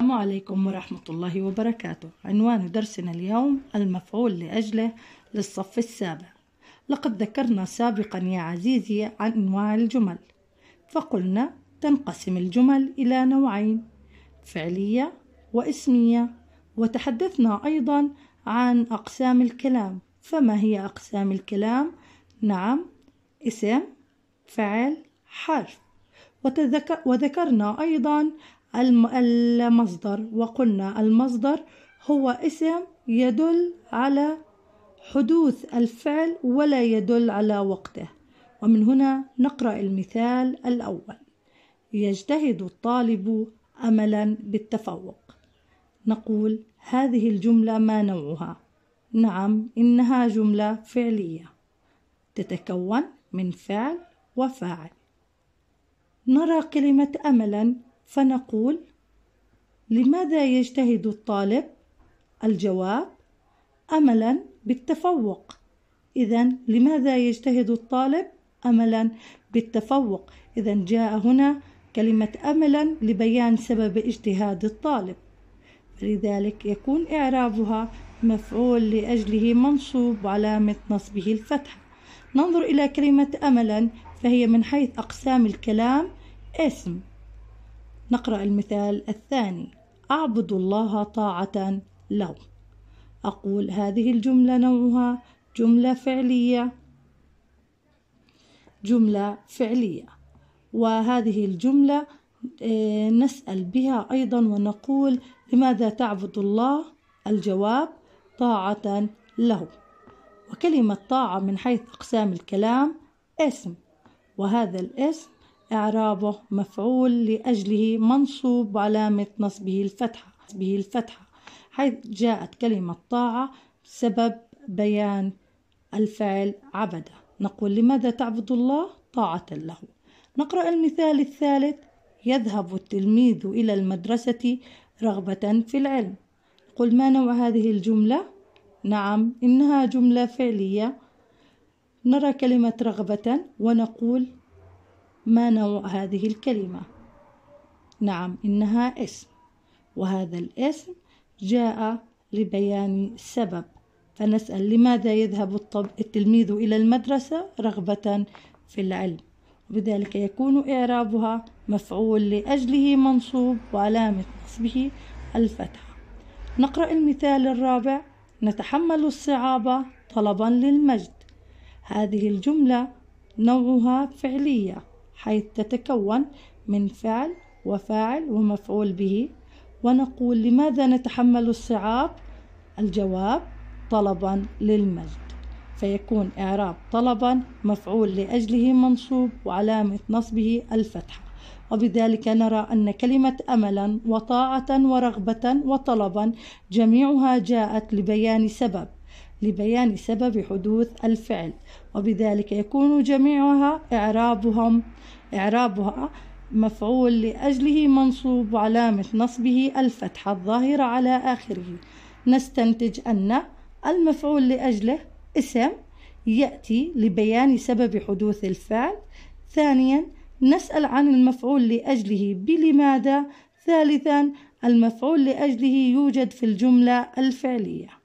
السلام عليكم ورحمة الله وبركاته عنوان درسنا اليوم المفعول لأجله للصف السابع لقد ذكرنا سابقا يا عزيزي عن أنواع الجمل فقلنا تنقسم الجمل إلى نوعين فعلية واسمية وتحدثنا أيضا عن أقسام الكلام فما هي أقسام الكلام؟ نعم اسم فعل حرف وتذك... وذكرنا أيضا المصدر وقلنا المصدر هو اسم يدل على حدوث الفعل ولا يدل على وقته ومن هنا نقرأ المثال الأول يجتهد الطالب أملا بالتفوق نقول هذه الجملة ما نوعها؟ نعم إنها جملة فعلية تتكون من فعل وفاعل نرى كلمة أملا فنقول لماذا يجتهد الطالب الجواب املا بالتفوق اذا لماذا يجتهد الطالب املا بالتفوق اذا جاء هنا كلمه املا لبيان سبب اجتهاد الطالب لذلك يكون اعرابها مفعول لاجله منصوب وعلامه نصبه الفتحه ننظر الى كلمه املا فهي من حيث اقسام الكلام اسم نقرأ المثال الثاني أعبد الله طاعة له أقول هذه الجملة نوعها جملة فعلية جملة فعلية وهذه الجملة آه، نسأل بها أيضا ونقول لماذا تعبد الله الجواب طاعة له وكلمة طاعة من حيث أقسام الكلام اسم وهذا الاسم إعرابه مفعول لأجله منصوب علامة نصبه الفتحة به الفتحة حيث جاءت كلمة طاعة بسبب بيان الفعل عبد نقول لماذا تعبد الله طاعة له نقرأ المثال الثالث يذهب التلميذ إلى المدرسة رغبة في العلم قل ما نوع هذه الجملة؟ نعم إنها جملة فعلية نرى كلمة رغبة ونقول ما نوع هذه الكلمة نعم إنها اسم وهذا الاسم جاء لبيان سبب فنسأل لماذا يذهب التلميذ إلى المدرسة رغبة في العلم وبذلك يكون إعرابها مفعول لأجله منصوب وعلامة نصبه الفتحة نقرأ المثال الرابع نتحمل الصعاب طلبا للمجد هذه الجملة نوعها فعلية حيث تتكون من فعل وفاعل ومفعول به ونقول لماذا نتحمل الصعاب الجواب طلبا للمجد فيكون إعراب طلبا مفعول لأجله منصوب وعلامة نصبه الفتحة وبذلك نرى أن كلمة أملا وطاعة ورغبة وطلبا جميعها جاءت لبيان سبب لبيان سبب حدوث الفعل وبذلك يكون جميعها إعرابهم إعرابها مفعول لأجله منصوب وعلامة نصبه الفتحة الظاهرة على آخره نستنتج أن المفعول لأجله اسم يأتي لبيان سبب حدوث الفعل ثانيا نسأل عن المفعول لأجله بلماذا ثالثا المفعول لأجله يوجد في الجملة الفعلية